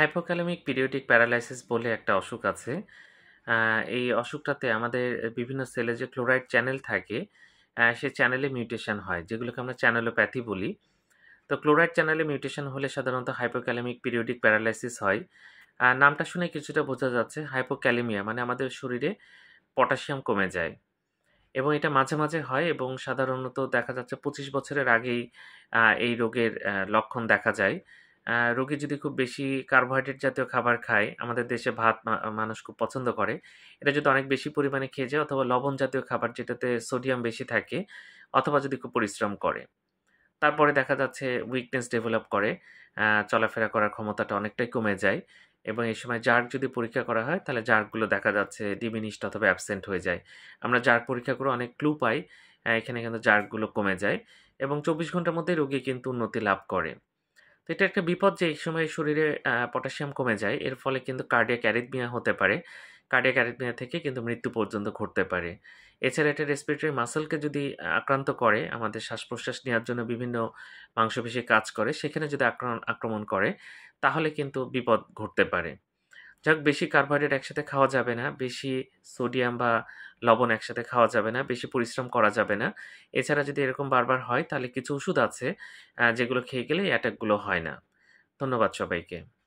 hypokalaemic periodic paralysis বলে একটা অসুখ আছে এই অসুখটাতে আমাদের বিভিন্ন সেলে যে ক্লোরাইড চ্যানেল থাকে সে চ্যানেলে মিউটেশন হয় যেগুলোকে আমরা চ্যানেলোপ্যাথি বলি তো ক্লোরাইড চ্যানেলে মিউটেশন হলে সাধারণত হাইপোক্যালেমিক পিরিয়ডিক প্যারালাইসিস হয় নামটা শুনে কিছুটা বোঝা যাচ্ছে হাইপোক্যালেমিয়া মানে আমাদের শরীরে পটাশিয়াম কমে যায় এবং এটা মাঝে মাঝে হয় এবং সাধারণত দেখা যাচ্ছে পঁচিশ বছরের আগেই এই রোগের লক্ষণ দেখা যায় রোগী যদি খুব বেশি কার্বোহাইড্রেট জাতীয় খাবার খায় আমাদের দেশে ভাত মানুষ খুব পছন্দ করে এটা যদি অনেক বেশি পরিমাণে খেয়ে যায় অথবা লবণ জাতীয় খাবার যেটাতে সোডিয়াম বেশি থাকে অথবা যদি খুব পরিশ্রম করে তারপরে দেখা যাচ্ছে উইকনেস ডেভেলপ করে চলাফেরা করার ক্ষমতাটা অনেকটাই কমে যায় এবং এই সময় জার্ক যদি পরীক্ষা করা হয় তাহলে জার্কগুলো দেখা যাচ্ছে ডিমিনিস্ট অথবা অ্যাবসেন্ট হয়ে যায় আমরা জার্ক পরীক্ষা করে অনেক ক্লু পাই এখানে কিন্তু জার্কগুলো কমে যায় এবং চব্বিশ ঘন্টার মধ্যে রোগী কিন্তু উন্নতি লাভ করে এটা একটা বিপদ যে এই সময় শরীরে পটাশিয়াম কমে যায় এর ফলে কিন্তু কার্ডিয়াক অ্যারিথমিয়া হতে পারে কার্ডিয়াক অ্যারিথমিয়া থেকে কিন্তু মৃত্যু পর্যন্ত ঘটতে পারে এছাড়া এটা রেসপিরেটরি মাসেলকে যদি আক্রান্ত করে আমাদের শ্বাস প্রশ্বাস নেওয়ার জন্য বিভিন্ন মাংসপেশি কাজ করে সেখানে যদি আক্রমণ আক্রমণ করে তাহলে কিন্তু বিপদ ঘটতে পারে যাক বেশি কার্বোহাইড্রেট একসাথে খাওয়া যাবে না বেশি সোডিয়াম বা লবণ একসাথে খাওয়া যাবে না বেশি পরিশ্রম করা যাবে না এছাড়া যদি এরকম বারবার হয় তাহলে কিছু ওষুধ আছে যেগুলো খেয়ে গেলে অ্যাটাকগুলো হয় না ধন্যবাদ সবাইকে